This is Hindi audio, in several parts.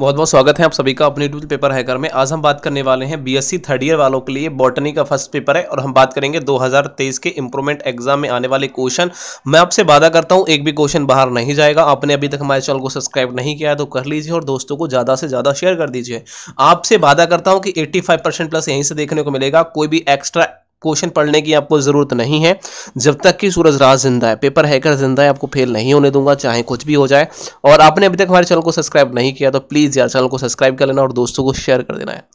बहुत बहुत स्वागत है आप सभी का अपने यूट्यूब पेपर हैकर में आज हम बात करने वाले हैं बीएससी थर्ड ईयर वालों के लिए बॉटनी का फर्स्ट पेपर है और हम बात करेंगे 2023 के इंप्रूवमेंट एग्जाम में आने वाले क्वेश्चन मैं आपसे वादा करता हूं एक भी क्वेश्चन बाहर नहीं जाएगा आपने अभी तक हमारे चैनल को सब्सक्राइब नहीं किया है तो कर लीजिए और दोस्तों को ज़्यादा से ज़्यादा शेयर कर दीजिए आपसे वादा करता हूँ कि एट्टी प्लस यहीं से देखने को मिलेगा कोई भी एक्स्ट्रा क्वेश्चन पढ़ने की आपको ज़रूरत नहीं है जब तक कि सूरज राज जिंदा है पेपर हैकर जिंदा है आपको फेल नहीं होने दूंगा चाहे कुछ भी हो जाए और आपने अभी तक हमारे चैनल को सब्सक्राइब नहीं किया तो प्लीज़ यार चैनल को सब्सक्राइब कर लेना और दोस्तों को शेयर कर देना है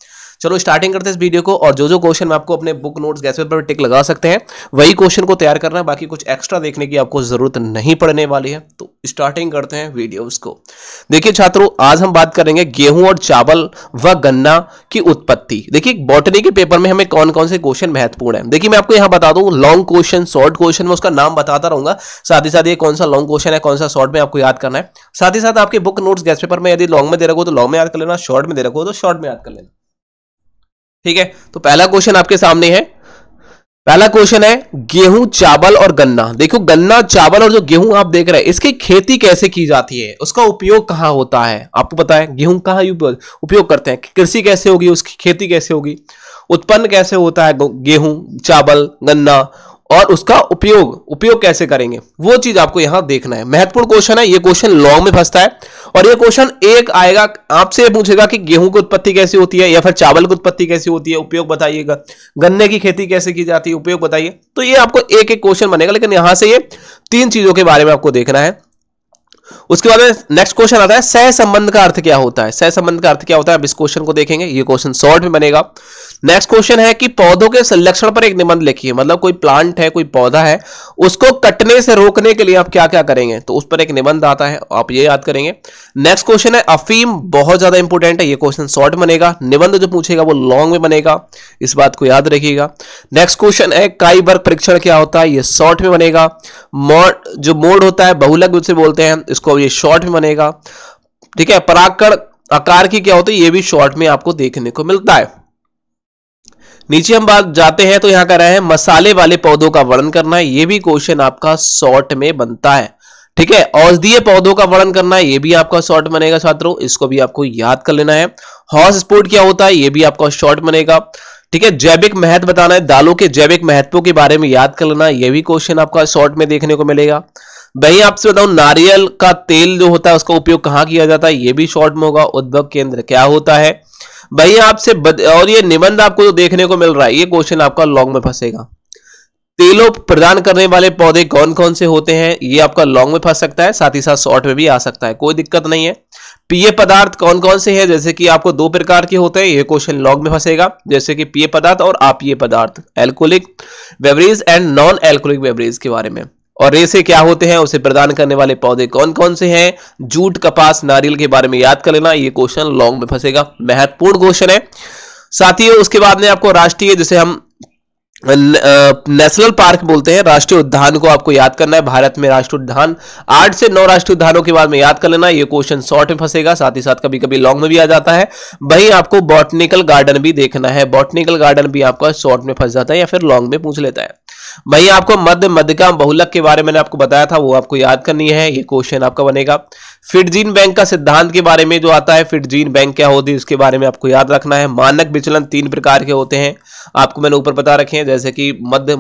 चलो स्टार्टिंग करते हैं इस वीडियो को और जो जो क्वेश्चन आपको अपने book notes guess paper tick लगा सकते हैं वही क्वेश्चन को तैयार करना बाकी कुछ एक्स्ट्रा देखने की आपको जरूरत नहीं पड़ने वाली है तो स्टार्टिंग करते हैं वीडियो को देखिए छात्रों आज हम बात करेंगे गेहूं और चावल व गन्ना की उत्पत्ति देखिए बॉटनी के पेपर में हमें कौन कौन से क्वेश्चन महत्वपूर्ण है देखिए मैं आपको यहां बता दू लॉन्ग क्वेश्चन शॉर्ट क्वेश्चन में उसका नाम बताता रहूंगा साथ ही साथ ये कौन सा लॉन्ग क्वेश्चन है कौन सा शॉर्ट में आपको याद करना है साथ ही साथ आपके बुक नोट्स गैस पेपर में यदि लॉन्ग में दे रखो तो लॉन्ग में याद कर लेना शॉर्ट में दे रखो तो शॉर्ट में याद कर लेना ठीक है तो पहला क्वेश्चन आपके सामने है पहला क्वेश्चन है गेहूं चावल और गन्ना देखो गन्ना चावल और जो गेहूं आप देख रहे हैं इसकी खेती कैसे की जाती है उसका उपयोग कहां होता है आपको पता है गेहूं कहां उपयोग करते हैं कृषि कैसे होगी उसकी खेती कैसे होगी उत्पन्न कैसे होता है गेहूं चावल गन्ना और उसका उपयोग उपयोग कैसे करेंगे वो चीज आपको यहां देखना है महत्वपूर्ण क्वेश्चन है ये क्वेश्चन लॉन्ग में फंसता है और ये क्वेश्चन एक आएगा आपसे पूछेगा कि गेहूं की उत्पत्ति कैसी होती है या फिर चावल की उत्पत्ति कैसी होती है उपयोग बताइएगा गन्ने की खेती कैसे की जाती है उपयोग बताइए तो ये आपको एक एक क्वेश्चन बनेगा लेकिन यहां से ये तीन चीजों के बारे में आपको देखना है उसके बाद में नेक्स्ट क्वेश्चन आता है सह संबंध का अर्थ क्या होता है सह संबंध का अर्थ क्या होता है अब इस क्वेश्चन को देखेंगे ये क्वेश्चन शॉर्ट में बनेगा नेक्स्ट क्वेश्चन है कि पौधों के संरक्षण पर एक निबंध लिखिए मतलब कोई प्लांट है कोई पौधा है उसको कटने से रोकने के लिए आप क्या क्या करेंगे तो उस पर एक निबंध आता है आप ये याद करेंगे नेक्स्ट क्वेश्चन है अफीम बहुत ज्यादा इंपॉर्टेंट है ये क्वेश्चन शॉर्ट बनेगा निबंध जो पूछेगा वो लॉन्ग में बनेगा इस बात को याद रखिएगा नेक्स्ट क्वेश्चन है काई परीक्षण क्या होता है ये शॉर्ट में बनेगा मोड जो मोड होता है बहुलक उसे बोलते हैं इसको ये शॉर्ट में बनेगा ठीक है पराकर आकार की क्या होती है ये भी शॉर्ट में आपको देखने को मिलता है नीचे हम बात जाते हैं तो यहां कह रहे हैं मसाले वाले पौधों का वर्णन करना है ये भी क्वेश्चन आपका शॉर्ट में बनता है ठीक है औषधीय पौधों का वर्णन करना है ये भी आपका शॉर्ट बनेगा छात्रों इसको भी आपको याद कर लेना है हॉर्स स्पोर्ट क्या होता है ये भी आपका शॉर्ट बनेगा ठीक है जैविक महत्व बताना है दालों के जैविक महत्व के बारे में याद कर लेना यह भी क्वेश्चन आपका शॉर्ट में देखने को मिलेगा वहीं आपसे बताऊं नारियल का तेल जो होता है उसका उपयोग कहाँ किया जाता है ये भी शॉर्ट में होगा उद्भव केंद्र क्या होता है वहीं आपसे बद... और ये निबंध आपको जो देखने को मिल रहा है ये क्वेश्चन आपका लॉन्ग में फंसेगा तेलों प्रदान करने वाले पौधे कौन कौन से होते हैं ये आपका लॉन्ग में फंस सकता है साथ ही साथ शॉर्ट में भी आ सकता है कोई दिक्कत नहीं है पीए पदार्थ कौन कौन से हैं जैसे कि आपको दो प्रकार के होते हैं ये क्वेश्चन लॉग में फंसेगा जैसे कि पीए पदार्थ और ये पदार्थ alcoholic beverage and non alcoholic beverage के बारे में और रेसे क्या होते हैं उसे प्रदान करने वाले पौधे कौन कौन से हैं जूट कपास नारियल के बारे में याद कर लेना ये क्वेश्चन लॉन्ग में फंसेगा महत्वपूर्ण क्वेश्चन है साथ ही उसके बाद में आपको राष्ट्रीय जिसे हम नेशनल पार्क बोलते हैं राष्ट्रीय उद्यान को आपको याद करना है भारत में राष्ट्रीय उद्यान आठ से नौ राष्ट्रीय उद्यानों के बाद में याद कर लेना ये क्वेश्चन शॉर्ट में फंसेगा साथ ही साथ कभी कभी लॉन्ग में भी आ जाता है वहीं आपको बॉटनिकल गार्डन भी देखना है बॉटनिकल गार्डन भी आपका शॉर्ट में फंस जाता है या फिर लॉन्ग में पूछ लेता है वहीं आपको मध्य मध्यका बहुलक के बारे में मैंने आपको बताया था वो आपको याद करनी है ये क्वेश्चन आपका बनेगा फिटजीन बैंक का सिद्धांत के बारे में जो आता है फिटजीन बैंक क्या होती है उसके बारे में आपको याद रखना है मानक विचलन तीन प्रकार के होते हैं आपको मैंने ऊपर बता रखे हैं जैसे कि मध्य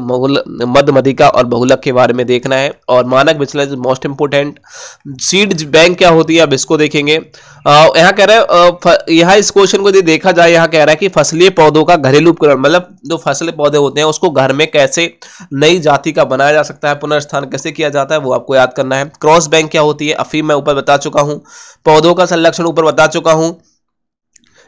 मध्य मधिका और बहुलक के बारे में देखना है और मानक विचलन is most important seed bank क्या होती है अब इसको देखेंगे यहाँ कह रहे हैं यहाँ इस क्वेश्चन को यदि देखा जाए यहाँ कह रहा है कि फसलीय पौधों का घरेलू उपकरण मतलब जो फसल पौधे होते हैं उसको घर में कैसे नई जाति का बनाया जा सकता है पुनर्स्थान कैसे किया जाता है वो आपको याद करना है क्रॉस बैंक क्या होती है अफीम मैं ऊपर बता चुका हूँ पौधों का संरक्षण ऊपर बता चुका हूँ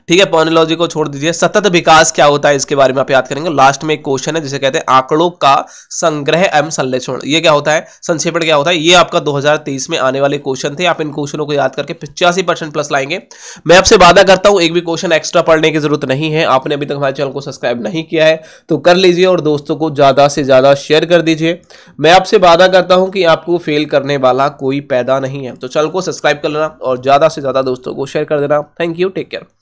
ठीक है पोनोलॉजी को छोड़ दीजिए सतत विकास क्या होता है इसके बारे में आप याद करेंगे लास्ट में एक क्वेश्चन है जिसे कहते हैं आंकड़ों का संग्रह एवं संरक्षण ये क्या होता है संक्षेपण क्या होता है ये आपका 2023 में आने वाले क्वेश्चन थे आप इन क्वेश्चनों को याद करके पिचासी प्लस लाएंगे मैं आपसे वादा करता हूं एक भी क्वेश्चन एक्स्ट्रा पढ़ने की जरूरत नहीं है आपने अभी तक हमारे चैनल को सब्सक्राइब नहीं किया है तो कर लीजिए और दोस्तों को ज़्यादा से ज़्यादा शेयर कर दीजिए मैं आपसे वादा करता हूँ कि आपको फेल करने वाला कोई पैदा नहीं है तो चैनल को सब्सक्राइब कर लेना और ज़्यादा से ज़्यादा दोस्तों को शेयर कर देना थैंक यू टेक केयर